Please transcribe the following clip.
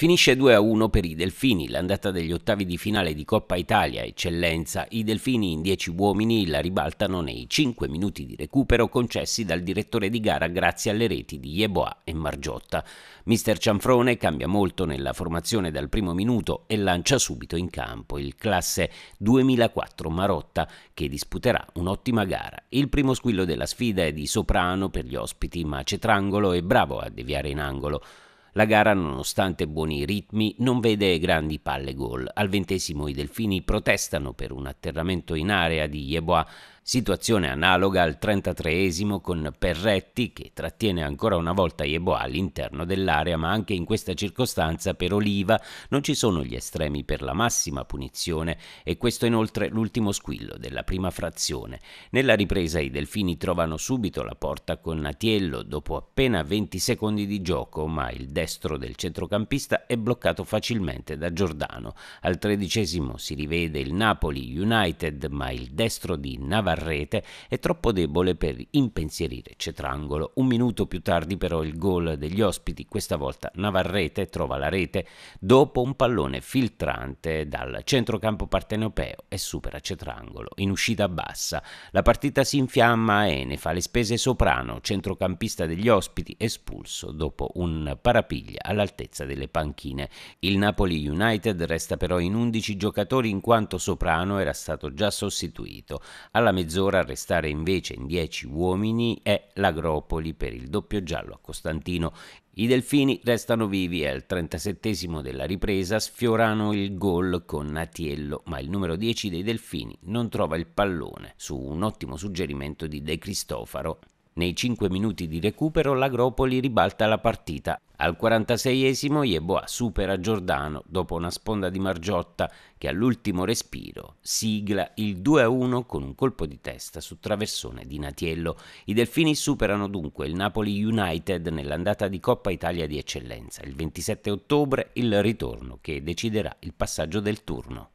Finisce 2-1 per i Delfini, l'andata degli ottavi di finale di Coppa Italia, eccellenza, i Delfini in 10 uomini la ribaltano nei 5 minuti di recupero concessi dal direttore di gara grazie alle reti di Yeboah e Margiotta. Mister Cianfrone cambia molto nella formazione dal primo minuto e lancia subito in campo il classe 2004 Marotta che disputerà un'ottima gara. Il primo squillo della sfida è di Soprano per gli ospiti, ma Cetrangolo è bravo a deviare in angolo. La gara, nonostante buoni ritmi, non vede grandi palle gol. Al ventesimo i delfini protestano per un atterramento in area di Yeboah Situazione analoga al 33esimo con Perretti che trattiene ancora una volta Yeboah all'interno dell'area, ma anche in questa circostanza per Oliva non ci sono gli estremi per la massima punizione e questo è inoltre l'ultimo squillo della prima frazione. Nella ripresa i delfini trovano subito la porta con Natiello dopo appena 20 secondi di gioco, ma il destro del centrocampista è bloccato facilmente da Giordano. Al tredicesimo si rivede il Napoli United, ma il destro di Navarra rete e troppo debole per impensierire Cetrangolo. Un minuto più tardi però il gol degli ospiti, questa volta Navarrete trova la rete dopo un pallone filtrante dal centrocampo partenopeo e supera Cetrangolo in uscita bassa. La partita si infiamma e ne fa le spese Soprano, centrocampista degli ospiti, espulso dopo un parapiglia all'altezza delle panchine. Il Napoli United resta però in 11 giocatori in quanto Soprano era stato già sostituito. Alla mezz'ora a restare invece in 10 uomini è l'Agropoli per il doppio giallo a Costantino. I delfini restano vivi e al 37 della ripresa sfiorano il gol con Natiello, ma il numero 10 dei delfini non trova il pallone su un ottimo suggerimento di De Cristofaro. Nei 5 minuti di recupero l'Agropoli ribalta la partita. Al 46esimo Yeboah supera Giordano dopo una sponda di Margiotta che all'ultimo respiro sigla il 2-1 con un colpo di testa su traversone di Natiello. I Delfini superano dunque il Napoli United nell'andata di Coppa Italia di eccellenza. Il 27 ottobre il ritorno che deciderà il passaggio del turno.